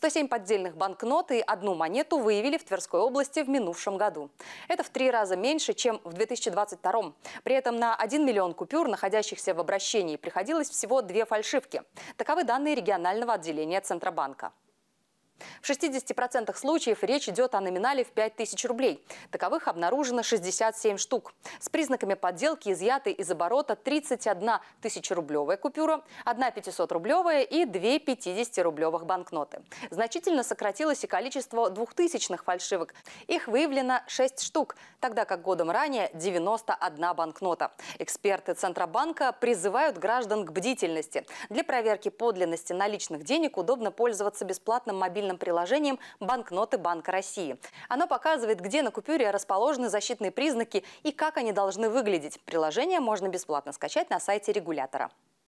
107 поддельных банкнот и одну монету выявили в Тверской области в минувшем году. Это в три раза меньше, чем в 2022. При этом на 1 миллион купюр, находящихся в обращении, приходилось всего две фальшивки. Таковы данные регионального отделения Центробанка. В 60% случаев речь идет о номинале в 5000 рублей. Таковых обнаружено 67 штук. С признаками подделки изъяты из оборота 31 тысячерублевая купюра, 1 500-рублевая и 2 50-рублевых банкноты. Значительно сократилось и количество двухтысячных фальшивок. Их выявлено 6 штук, тогда как годом ранее 91 банкнота. Эксперты Центробанка призывают граждан к бдительности. Для проверки подлинности наличных денег удобно пользоваться бесплатным мобильным мобильным приложением «Банкноты Банка России». Оно показывает, где на купюре расположены защитные признаки и как они должны выглядеть. Приложение можно бесплатно скачать на сайте регулятора.